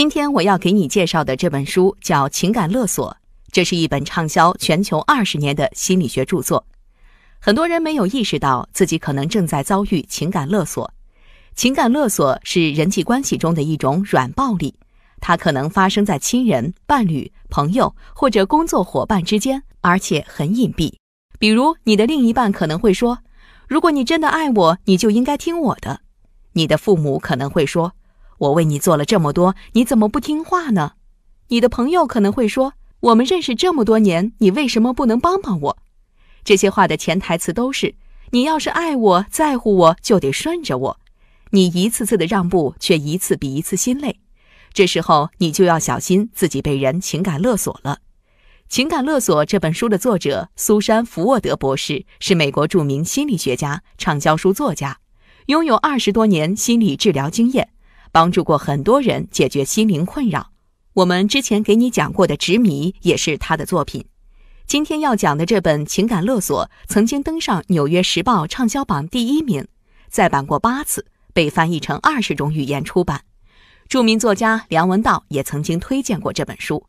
今天我要给你介绍的这本书叫《情感勒索》，这是一本畅销全球二十年的心理学著作。很多人没有意识到自己可能正在遭遇情感勒索。情感勒索是人际关系中的一种软暴力，它可能发生在亲人、伴侣、朋友或者工作伙伴之间，而且很隐蔽。比如，你的另一半可能会说：“如果你真的爱我，你就应该听我的。”你的父母可能会说。我为你做了这么多，你怎么不听话呢？你的朋友可能会说：“我们认识这么多年，你为什么不能帮帮我？”这些话的潜台词都是：“你要是爱我、在乎我，就得顺着我。”你一次次的让步，却一次比一次心累。这时候，你就要小心自己被人情感勒索了。《情感勒索》这本书的作者苏珊·福沃德博士是美国著名心理学家、畅销书作家，拥有二十多年心理治疗经验。帮助过很多人解决心灵困扰。我们之前给你讲过的《执迷》也是他的作品。今天要讲的这本《情感勒索》曾经登上《纽约时报》畅销榜第一名，再版过八次，被翻译成二十种语言出版。著名作家梁文道也曾经推荐过这本书。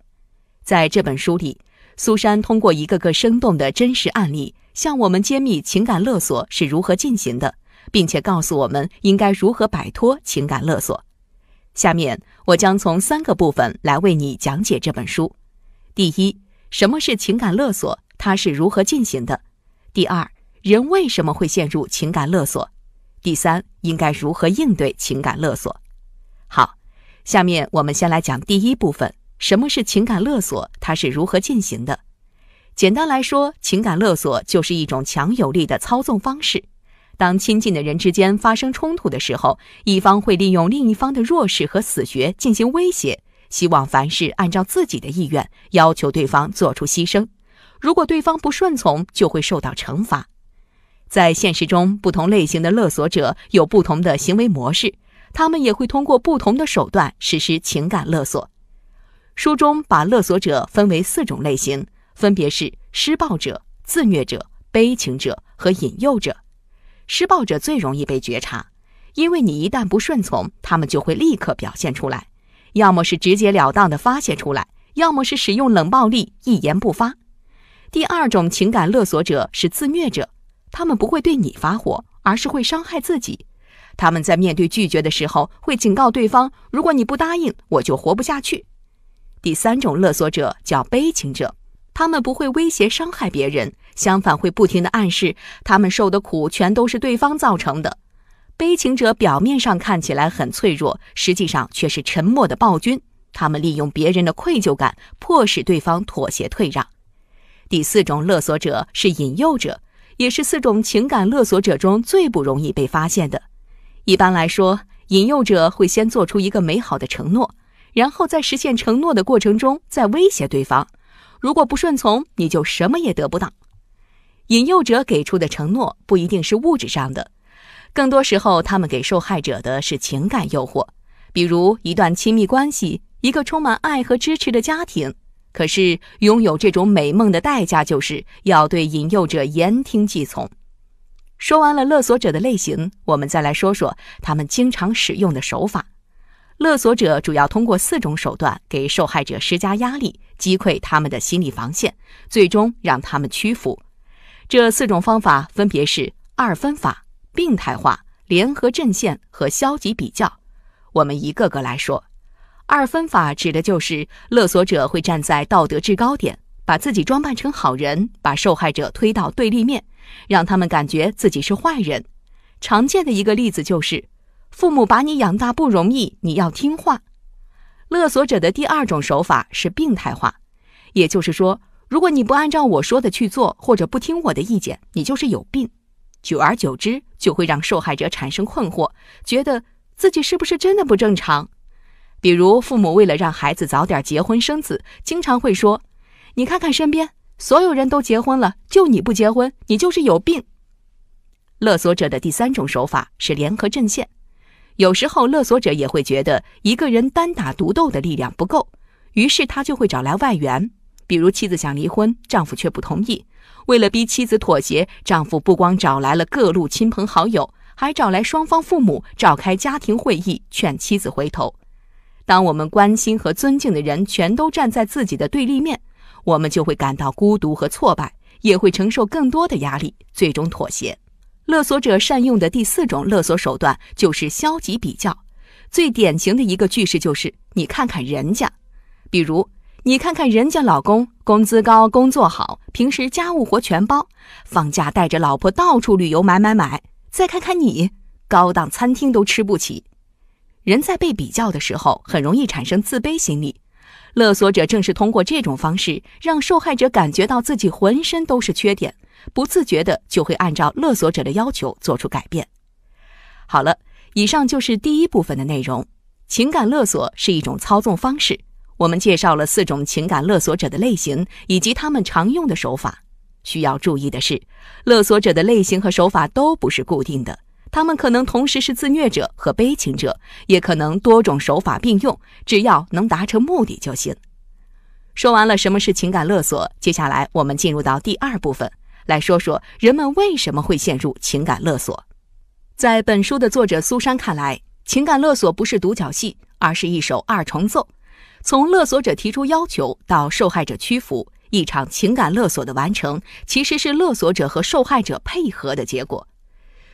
在这本书里，苏珊通过一个个生动的真实案例，向我们揭秘情感勒索是如何进行的，并且告诉我们应该如何摆脱情感勒索。下面我将从三个部分来为你讲解这本书。第一，什么是情感勒索，它是如何进行的；第二，人为什么会陷入情感勒索；第三，应该如何应对情感勒索。好，下面我们先来讲第一部分：什么是情感勒索，它是如何进行的？简单来说，情感勒索就是一种强有力的操纵方式。当亲近的人之间发生冲突的时候，一方会利用另一方的弱势和死穴进行威胁，希望凡事按照自己的意愿，要求对方做出牺牲。如果对方不顺从，就会受到惩罚。在现实中，不同类型的勒索者有不同的行为模式，他们也会通过不同的手段实施情感勒索。书中把勒索者分为四种类型，分别是施暴者、自虐者、悲情者和引诱者。施暴者最容易被觉察，因为你一旦不顺从，他们就会立刻表现出来，要么是直截了当的发泄出来，要么是使用冷暴力，一言不发。第二种情感勒索者是自虐者，他们不会对你发火，而是会伤害自己。他们在面对拒绝的时候，会警告对方：如果你不答应，我就活不下去。第三种勒索者叫悲情者，他们不会威胁伤害别人。相反，会不停的暗示他们受的苦全都是对方造成的。悲情者表面上看起来很脆弱，实际上却是沉默的暴君。他们利用别人的愧疚感，迫使对方妥协退让。第四种勒索者是引诱者，也是四种情感勒索者中最不容易被发现的。一般来说，引诱者会先做出一个美好的承诺，然后在实现承诺的过程中再威胁对方，如果不顺从，你就什么也得不到。引诱者给出的承诺不一定是物质上的，更多时候他们给受害者的是情感诱惑，比如一段亲密关系，一个充满爱和支持的家庭。可是拥有这种美梦的代价就是要对引诱者言听计从。说完了勒索者的类型，我们再来说说他们经常使用的手法。勒索者主要通过四种手段给受害者施加压力，击溃他们的心理防线，最终让他们屈服。这四种方法分别是二分法、病态化、联合阵线和消极比较。我们一个个来说。二分法指的就是勒索者会站在道德制高点，把自己装扮成好人，把受害者推到对立面，让他们感觉自己是坏人。常见的一个例子就是，父母把你养大不容易，你要听话。勒索者的第二种手法是病态化，也就是说。如果你不按照我说的去做，或者不听我的意见，你就是有病。久而久之，就会让受害者产生困惑，觉得自己是不是真的不正常。比如，父母为了让孩子早点结婚生子，经常会说：“你看看身边，所有人都结婚了，就你不结婚，你就是有病。”勒索者的第三种手法是联合阵线。有时候，勒索者也会觉得一个人单打独斗的力量不够，于是他就会找来外援。比如妻子想离婚，丈夫却不同意。为了逼妻子妥协，丈夫不光找来了各路亲朋好友，还找来双方父母，召开家庭会议，劝妻子回头。当我们关心和尊敬的人全都站在自己的对立面，我们就会感到孤独和挫败，也会承受更多的压力，最终妥协。勒索者善用的第四种勒索手段就是消极比较，最典型的一个句式就是“你看看人家”，比如。你看看人家老公，工资高，工作好，平时家务活全包，放假带着老婆到处旅游，买买买。再看看你，高档餐厅都吃不起。人在被比较的时候，很容易产生自卑心理。勒索者正是通过这种方式，让受害者感觉到自己浑身都是缺点，不自觉的就会按照勒索者的要求做出改变。好了，以上就是第一部分的内容。情感勒索是一种操纵方式。我们介绍了四种情感勒索者的类型以及他们常用的手法。需要注意的是，勒索者的类型和手法都不是固定的，他们可能同时是自虐者和悲情者，也可能多种手法并用，只要能达成目的就行。说完了什么是情感勒索，接下来我们进入到第二部分，来说说人们为什么会陷入情感勒索。在本书的作者苏珊看来，情感勒索不是独角戏，而是一首二重奏。从勒索者提出要求到受害者屈服，一场情感勒索的完成，其实是勒索者和受害者配合的结果。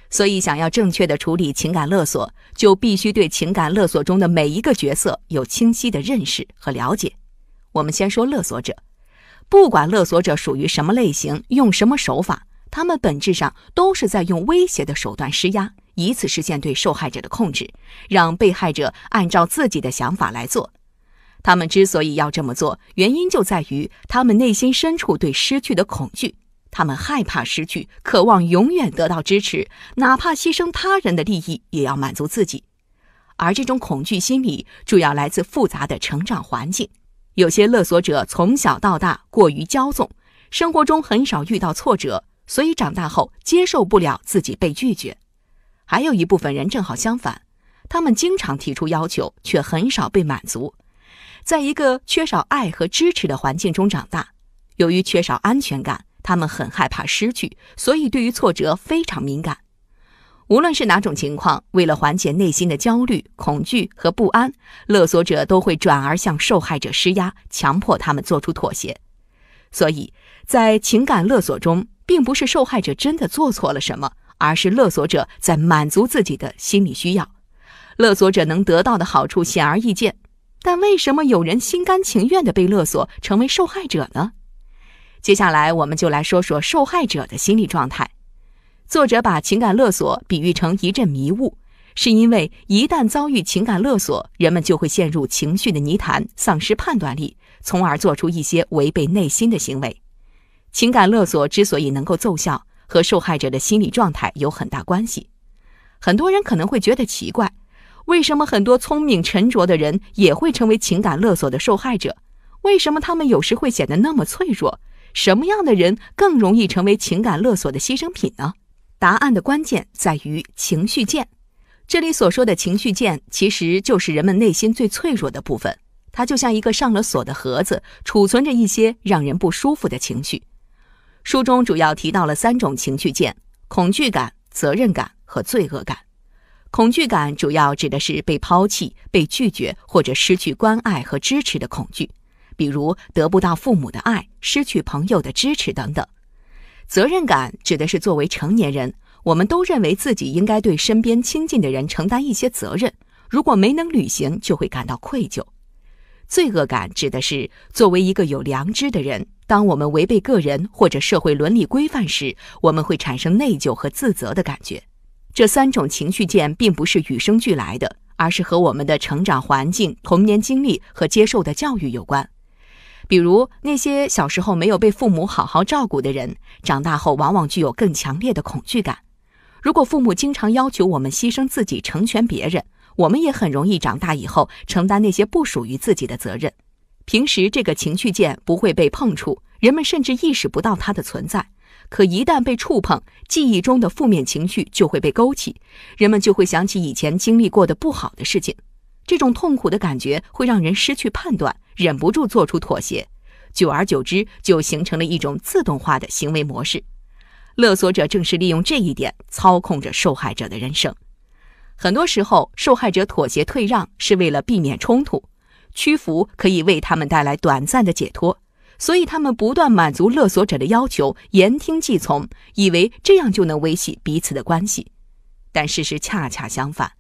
所以，想要正确的处理情感勒索，就必须对情感勒索中的每一个角色有清晰的认识和了解。我们先说勒索者，不管勒索者属于什么类型，用什么手法，他们本质上都是在用威胁的手段施压，以此实现对受害者的控制，让被害者按照自己的想法来做。他们之所以要这么做，原因就在于他们内心深处对失去的恐惧。他们害怕失去，渴望永远得到支持，哪怕牺牲他人的利益也要满足自己。而这种恐惧心理主要来自复杂的成长环境。有些勒索者从小到大过于骄纵，生活中很少遇到挫折，所以长大后接受不了自己被拒绝。还有一部分人正好相反，他们经常提出要求，却很少被满足。在一个缺少爱和支持的环境中长大，由于缺少安全感，他们很害怕失去，所以对于挫折非常敏感。无论是哪种情况，为了缓解内心的焦虑、恐惧和不安，勒索者都会转而向受害者施压，强迫他们做出妥协。所以，在情感勒索中，并不是受害者真的做错了什么，而是勒索者在满足自己的心理需要。勒索者能得到的好处显而易见。但为什么有人心甘情愿地被勒索，成为受害者呢？接下来，我们就来说说受害者的心理状态。作者把情感勒索比喻成一阵迷雾，是因为一旦遭遇情感勒索，人们就会陷入情绪的泥潭，丧失判断力，从而做出一些违背内心的行为。情感勒索之所以能够奏效，和受害者的心理状态有很大关系。很多人可能会觉得奇怪。为什么很多聪明沉着的人也会成为情感勒索的受害者？为什么他们有时会显得那么脆弱？什么样的人更容易成为情感勒索的牺牲品呢？答案的关键在于情绪键。这里所说的情绪键，其实就是人们内心最脆弱的部分。它就像一个上了锁的盒子，储存着一些让人不舒服的情绪。书中主要提到了三种情绪键：恐惧感、责任感和罪恶感。恐惧感主要指的是被抛弃、被拒绝或者失去关爱和支持的恐惧，比如得不到父母的爱、失去朋友的支持等等。责任感指的是作为成年人，我们都认为自己应该对身边亲近的人承担一些责任，如果没能履行，就会感到愧疚。罪恶感指的是作为一个有良知的人，当我们违背个人或者社会伦理规范时，我们会产生内疚和自责的感觉。这三种情绪键并不是与生俱来的，而是和我们的成长环境、童年经历和接受的教育有关。比如，那些小时候没有被父母好好照顾的人，长大后往往具有更强烈的恐惧感。如果父母经常要求我们牺牲自己成全别人，我们也很容易长大以后承担那些不属于自己的责任。平时这个情绪键不会被碰触，人们甚至意识不到它的存在。可一旦被触碰，记忆中的负面情绪就会被勾起，人们就会想起以前经历过的不好的事情，这种痛苦的感觉会让人失去判断，忍不住做出妥协，久而久之就形成了一种自动化的行为模式。勒索者正是利用这一点操控着受害者的人生。很多时候，受害者妥协退让是为了避免冲突，屈服可以为他们带来短暂的解脱。所以，他们不断满足勒索者的要求，言听计从，以为这样就能维系彼此的关系。但事实恰恰相反，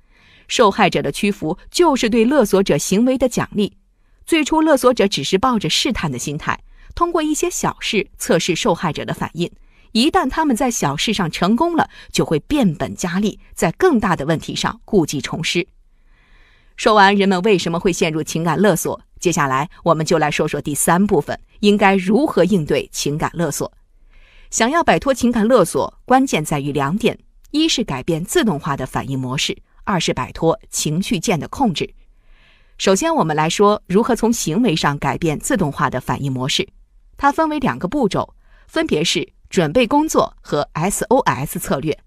受害者的屈服就是对勒索者行为的奖励。最初，勒索者只是抱着试探的心态，通过一些小事测试受害者的反应。一旦他们在小事上成功了，就会变本加厉，在更大的问题上故技重施。说完，人们为什么会陷入情感勒索？接下来，我们就来说说第三部分，应该如何应对情感勒索。想要摆脱情感勒索，关键在于两点：一是改变自动化的反应模式，二是摆脱情绪键的控制。首先，我们来说如何从行为上改变自动化的反应模式。它分为两个步骤，分别是准备工作和 SOS 策略。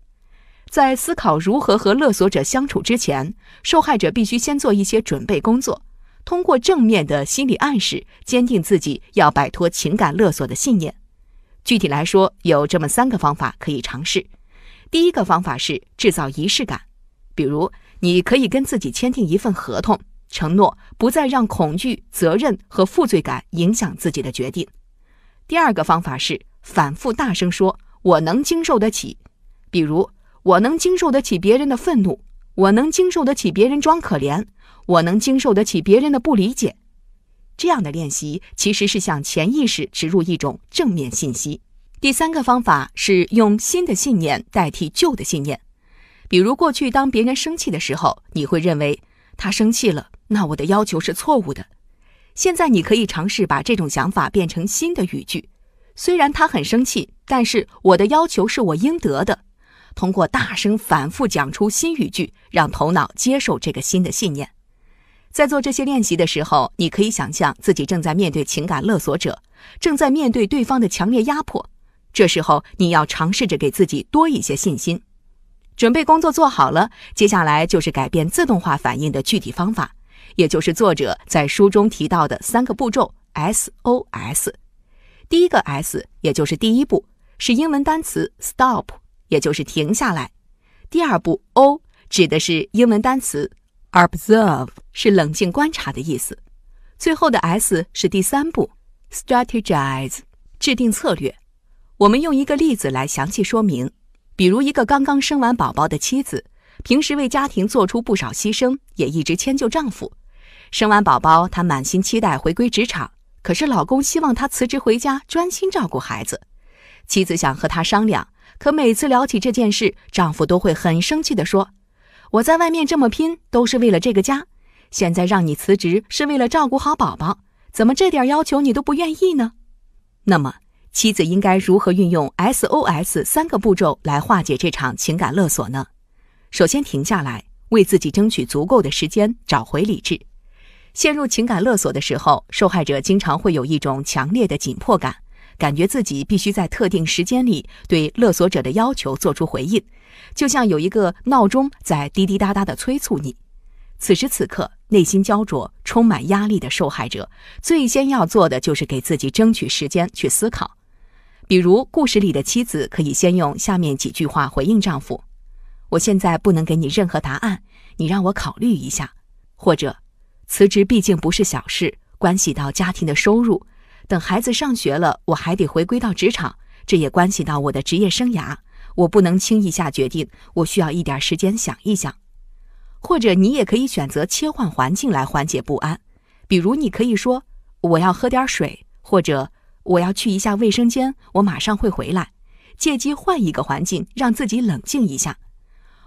在思考如何和勒索者相处之前，受害者必须先做一些准备工作。通过正面的心理暗示，坚定自己要摆脱情感勒索的信念。具体来说，有这么三个方法可以尝试。第一个方法是制造仪式感，比如你可以跟自己签订一份合同，承诺不再让恐惧、责任和负罪感影响自己的决定。第二个方法是反复大声说“我能经受得起”，比如“我能经受得起别人的愤怒”，“我能经受得起别人装可怜”。我能经受得起别人的不理解，这样的练习其实是向潜意识植入一种正面信息。第三个方法是用新的信念代替旧的信念，比如过去当别人生气的时候，你会认为他生气了，那我的要求是错误的。现在你可以尝试把这种想法变成新的语句，虽然他很生气，但是我的要求是我应得的。通过大声反复讲出新语句，让头脑接受这个新的信念。在做这些练习的时候，你可以想象自己正在面对情感勒索者，正在面对对方的强烈压迫。这时候，你要尝试着给自己多一些信心。准备工作做好了，接下来就是改变自动化反应的具体方法，也就是作者在书中提到的三个步骤 SOS。第一个 S，也就是第一步，是英文单词 Stop，也就是停下来。第二步 O 指的是英文单词 Observe。是冷静观察的意思，最后的 S 是第三步，strategize 制定策略。我们用一个例子来详细说明，比如一个刚刚生完宝宝的妻子，平时为家庭做出不少牺牲，也一直迁就丈夫。生完宝宝，她满心期待回归职场，可是老公希望她辞职回家专心照顾孩子。妻子想和他商量，可每次聊起这件事，丈夫都会很生气地说：“我在外面这么拼，都是为了这个家。”现在让你辞职是为了照顾好宝宝，怎么这点要求你都不愿意呢？那么，妻子应该如何运用 SOS 三个步骤来化解这场情感勒索呢？首先，停下来，为自己争取足够的时间，找回理智。陷入情感勒索的时候，受害者经常会有一种强烈的紧迫感，感觉自己必须在特定时间里对勒索者的要求做出回应，就像有一个闹钟在滴滴答答地催促你。此时此刻。内心焦灼、充满压力的受害者，最先要做的就是给自己争取时间去思考。比如，故事里的妻子可以先用下面几句话回应丈夫：“我现在不能给你任何答案，你让我考虑一下。”或者，“辞职毕竟不是小事，关系到家庭的收入。等孩子上学了，我还得回归到职场，这也关系到我的职业生涯。我不能轻易下决定，我需要一点时间想一想。”或者你也可以选择切换环境来缓解不安，比如你可以说：“我要喝点水，或者我要去一下卫生间，我马上会回来。”借机换一个环境，让自己冷静一下。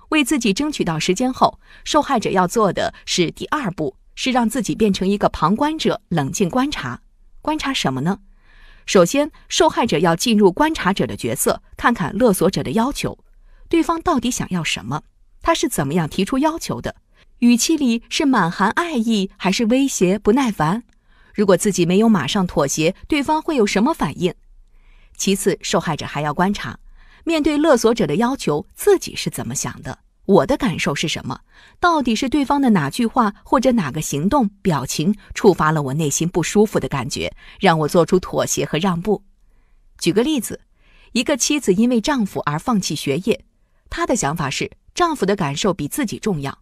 为自己争取到时间后，受害者要做的是第二步，是让自己变成一个旁观者，冷静观察。观察什么呢？首先，受害者要进入观察者的角色，看看勒索者的要求，对方到底想要什么。他是怎么样提出要求的？语气里是满含爱意，还是威胁、不耐烦？如果自己没有马上妥协，对方会有什么反应？其次，受害者还要观察，面对勒索者的要求，自己是怎么想的？我的感受是什么？到底是对方的哪句话或者哪个行动、表情触发了我内心不舒服的感觉，让我做出妥协和让步？举个例子，一个妻子因为丈夫而放弃学业，她的想法是。丈夫的感受比自己重要，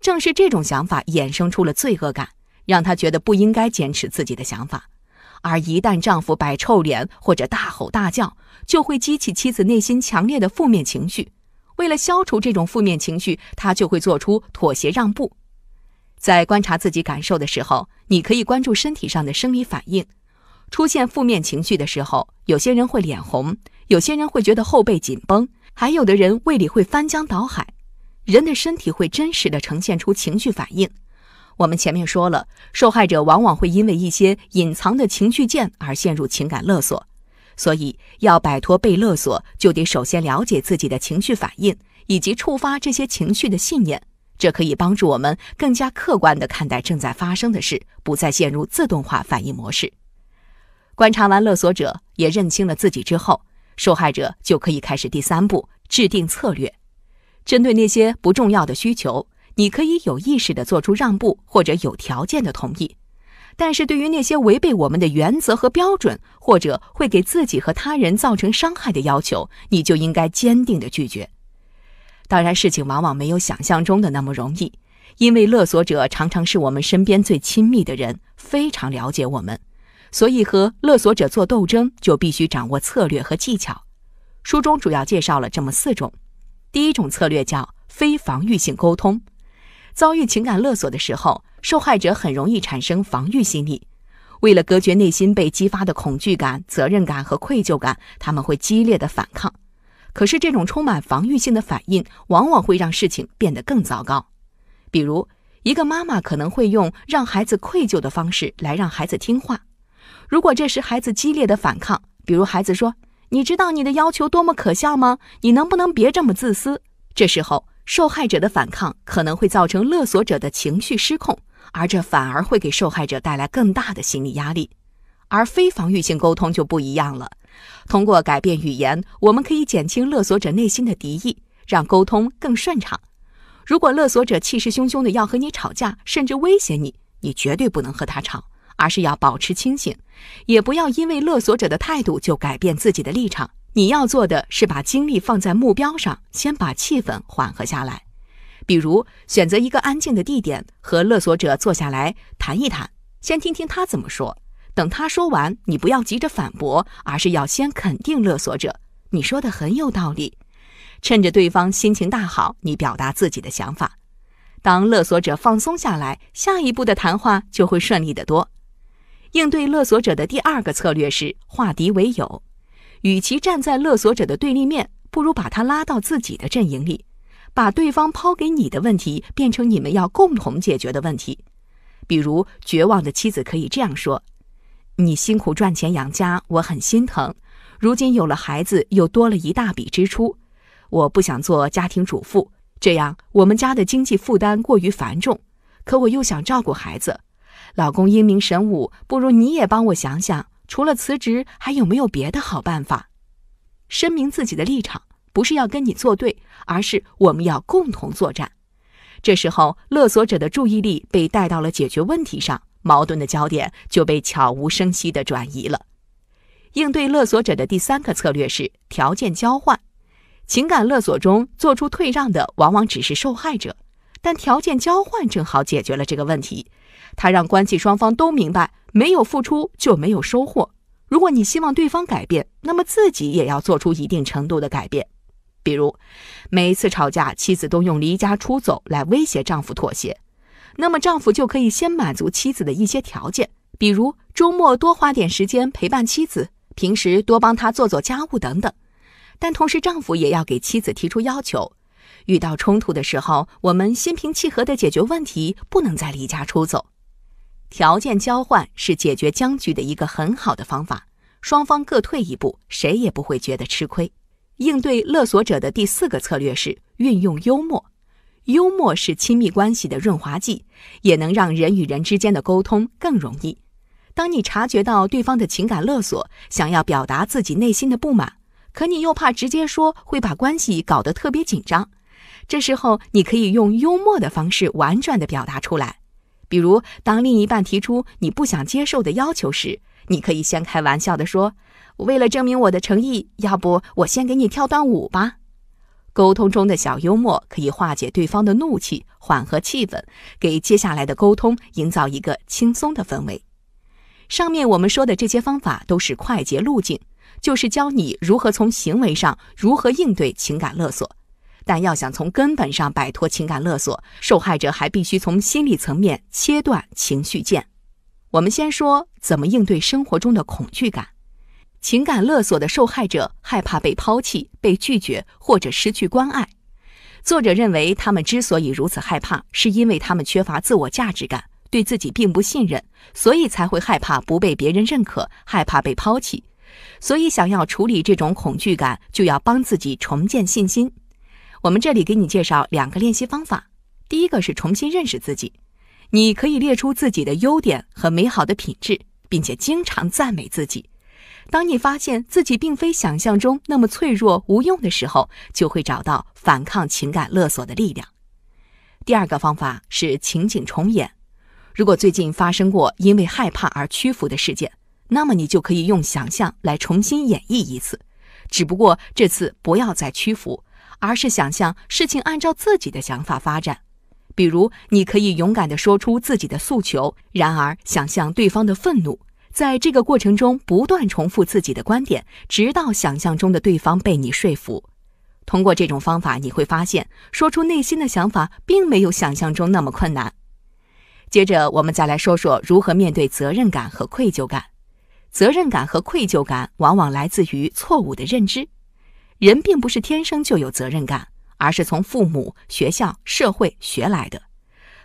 正是这种想法衍生出了罪恶感，让她觉得不应该坚持自己的想法。而一旦丈夫摆臭脸或者大吼大叫，就会激起妻子内心强烈的负面情绪。为了消除这种负面情绪，她就会做出妥协让步。在观察自己感受的时候，你可以关注身体上的生理反应。出现负面情绪的时候，有些人会脸红，有些人会觉得后背紧绷。还有的人胃里会翻江倒海，人的身体会真实的呈现出情绪反应。我们前面说了，受害者往往会因为一些隐藏的情绪键而陷入情感勒索，所以要摆脱被勒索，就得首先了解自己的情绪反应以及触发这些情绪的信念。这可以帮助我们更加客观地看待正在发生的事，不再陷入自动化反应模式。观察完勒索者，也认清了自己之后。受害者就可以开始第三步，制定策略。针对那些不重要的需求，你可以有意识地做出让步或者有条件的同意；但是，对于那些违背我们的原则和标准，或者会给自己和他人造成伤害的要求，你就应该坚定地拒绝。当然，事情往往没有想象中的那么容易，因为勒索者常常是我们身边最亲密的人，非常了解我们。所以，和勒索者做斗争就必须掌握策略和技巧。书中主要介绍了这么四种。第一种策略叫非防御性沟通。遭遇情感勒索的时候，受害者很容易产生防御心理。为了隔绝内心被激发的恐惧感、责任感和愧疚感，他们会激烈的反抗。可是，这种充满防御性的反应往往会让事情变得更糟糕。比如，一个妈妈可能会用让孩子愧疚的方式来让孩子听话。如果这时孩子激烈的反抗，比如孩子说：“你知道你的要求多么可笑吗？你能不能别这么自私？”这时候受害者的反抗可能会造成勒索者的情绪失控，而这反而会给受害者带来更大的心理压力。而非防御性沟通就不一样了，通过改变语言，我们可以减轻勒索者内心的敌意，让沟通更顺畅。如果勒索者气势汹汹的要和你吵架，甚至威胁你，你绝对不能和他吵。而是要保持清醒，也不要因为勒索者的态度就改变自己的立场。你要做的是把精力放在目标上，先把气氛缓和下来。比如选择一个安静的地点，和勒索者坐下来谈一谈，先听听他怎么说。等他说完，你不要急着反驳，而是要先肯定勒索者：“你说的很有道理。”趁着对方心情大好，你表达自己的想法。当勒索者放松下来，下一步的谈话就会顺利得多。应对勒索者的第二个策略是化敌为友。与其站在勒索者的对立面，不如把他拉到自己的阵营里，把对方抛给你的问题变成你们要共同解决的问题。比如，绝望的妻子可以这样说：“你辛苦赚钱养家，我很心疼。如今有了孩子，又多了一大笔支出。我不想做家庭主妇，这样我们家的经济负担过于繁重。可我又想照顾孩子。”老公英明神武，不如你也帮我想想，除了辞职，还有没有别的好办法？声明自己的立场，不是要跟你作对，而是我们要共同作战。这时候，勒索者的注意力被带到了解决问题上，矛盾的焦点就被悄无声息的转移了。应对勒索者的第三个策略是条件交换。情感勒索中，做出退让的往往只是受害者，但条件交换正好解决了这个问题。他让关系双方都明白，没有付出就没有收获。如果你希望对方改变，那么自己也要做出一定程度的改变。比如，每次吵架，妻子都用离家出走来威胁丈夫妥协，那么丈夫就可以先满足妻子的一些条件，比如周末多花点时间陪伴妻子，平时多帮她做做家务等等。但同时，丈夫也要给妻子提出要求。遇到冲突的时候，我们心平气和地解决问题，不能再离家出走。条件交换是解决僵局的一个很好的方法，双方各退一步，谁也不会觉得吃亏。应对勒索者的第四个策略是运用幽默。幽默是亲密关系的润滑剂，也能让人与人之间的沟通更容易。当你察觉到对方的情感勒索，想要表达自己内心的不满，可你又怕直接说会把关系搞得特别紧张，这时候你可以用幽默的方式婉转地表达出来。比如，当另一半提出你不想接受的要求时，你可以先开玩笑地说：“为了证明我的诚意，要不我先给你跳段舞吧。”沟通中的小幽默可以化解对方的怒气，缓和气氛，给接下来的沟通营造一个轻松的氛围。上面我们说的这些方法都是快捷路径，就是教你如何从行为上如何应对情感勒索。但要想从根本上摆脱情感勒索，受害者还必须从心理层面切断情绪键。我们先说怎么应对生活中的恐惧感。情感勒索的受害者害怕被抛弃、被拒绝或者失去关爱。作者认为，他们之所以如此害怕，是因为他们缺乏自我价值感，对自己并不信任，所以才会害怕不被别人认可，害怕被抛弃。所以，想要处理这种恐惧感，就要帮自己重建信心。我们这里给你介绍两个练习方法。第一个是重新认识自己，你可以列出自己的优点和美好的品质，并且经常赞美自己。当你发现自己并非想象中那么脆弱无用的时候，就会找到反抗情感勒索的力量。第二个方法是情景重演。如果最近发生过因为害怕而屈服的事件，那么你就可以用想象来重新演绎一次，只不过这次不要再屈服。而是想象事情按照自己的想法发展，比如你可以勇敢地说出自己的诉求，然而想象对方的愤怒，在这个过程中不断重复自己的观点，直到想象中的对方被你说服。通过这种方法，你会发现说出内心的想法并没有想象中那么困难。接着，我们再来说说如何面对责任感和愧疚感。责任感和愧疚感往往来自于错误的认知。人并不是天生就有责任感，而是从父母、学校、社会学来的。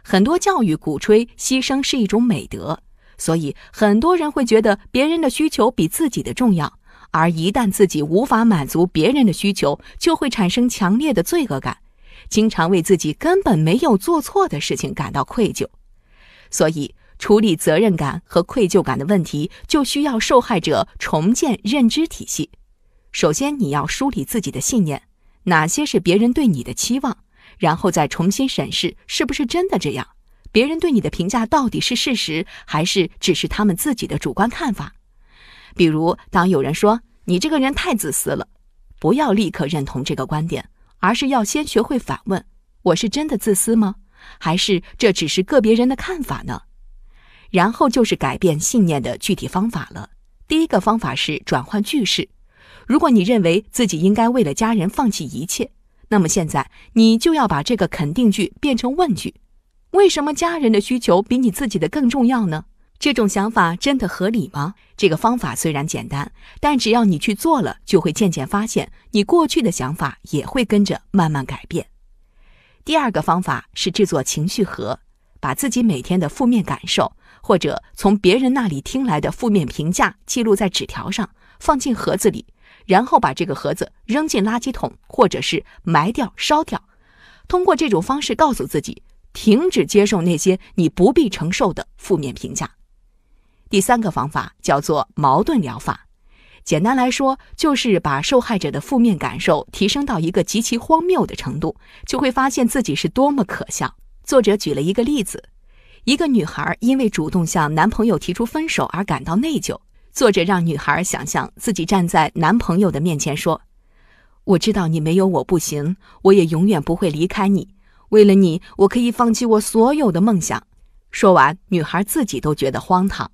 很多教育鼓吹牺牲是一种美德，所以很多人会觉得别人的需求比自己的重要。而一旦自己无法满足别人的需求，就会产生强烈的罪恶感，经常为自己根本没有做错的事情感到愧疚。所以，处理责任感和愧疚感的问题，就需要受害者重建认知体系。首先，你要梳理自己的信念，哪些是别人对你的期望，然后再重新审视是不是真的这样。别人对你的评价到底是事实，还是只是他们自己的主观看法？比如，当有人说你这个人太自私了，不要立刻认同这个观点，而是要先学会反问：我是真的自私吗？还是这只是个别人的看法呢？然后就是改变信念的具体方法了。第一个方法是转换句式。如果你认为自己应该为了家人放弃一切，那么现在你就要把这个肯定句变成问句：为什么家人的需求比你自己的更重要呢？这种想法真的合理吗？这个方法虽然简单，但只要你去做了，就会渐渐发现你过去的想法也会跟着慢慢改变。第二个方法是制作情绪盒，把自己每天的负面感受或者从别人那里听来的负面评价记录在纸条上，放进盒子里。然后把这个盒子扔进垃圾桶，或者是埋掉、烧掉。通过这种方式告诉自己，停止接受那些你不必承受的负面评价。第三个方法叫做矛盾疗法，简单来说就是把受害者的负面感受提升到一个极其荒谬的程度，就会发现自己是多么可笑。作者举了一个例子：一个女孩因为主动向男朋友提出分手而感到内疚。作者让女孩想象自己站在男朋友的面前说：“我知道你没有我不行，我也永远不会离开你。为了你，我可以放弃我所有的梦想。”说完，女孩自己都觉得荒唐。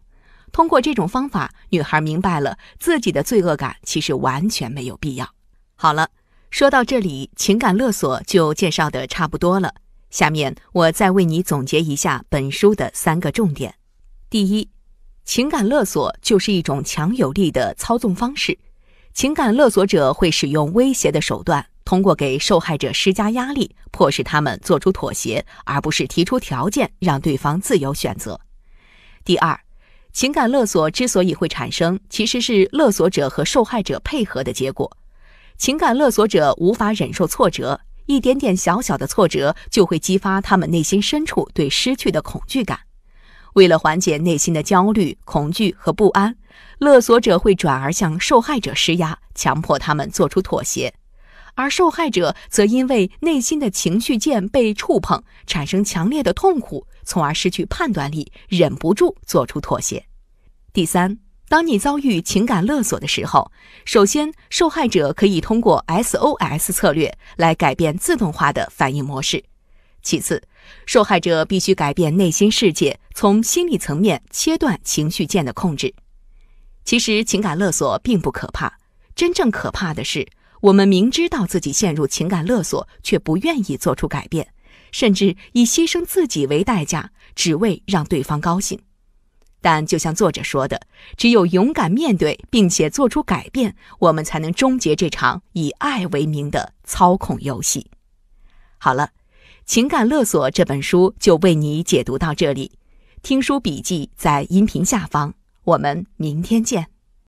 通过这种方法，女孩明白了自己的罪恶感其实完全没有必要。好了，说到这里，情感勒索就介绍的差不多了。下面我再为你总结一下本书的三个重点：第一。情感勒索就是一种强有力的操纵方式。情感勒索者会使用威胁的手段，通过给受害者施加压力，迫使他们做出妥协，而不是提出条件让对方自由选择。第二，情感勒索之所以会产生，其实是勒索者和受害者配合的结果。情感勒索者无法忍受挫折，一点点小小的挫折就会激发他们内心深处对失去的恐惧感。为了缓解内心的焦虑、恐惧和不安，勒索者会转而向受害者施压，强迫他们做出妥协；而受害者则因为内心的情绪键被触碰，产生强烈的痛苦，从而失去判断力，忍不住做出妥协。第三，当你遭遇情感勒索的时候，首先，受害者可以通过 SOS 策略来改变自动化的反应模式；其次，受害者必须改变内心世界。从心理层面切断情绪键的控制，其实情感勒索并不可怕，真正可怕的是我们明知道自己陷入情感勒索，却不愿意做出改变，甚至以牺牲自己为代价，只为让对方高兴。但就像作者说的，只有勇敢面对并且做出改变，我们才能终结这场以爱为名的操控游戏。好了，情感勒索这本书就为你解读到这里。听书笔记在音频下方，我们明天见。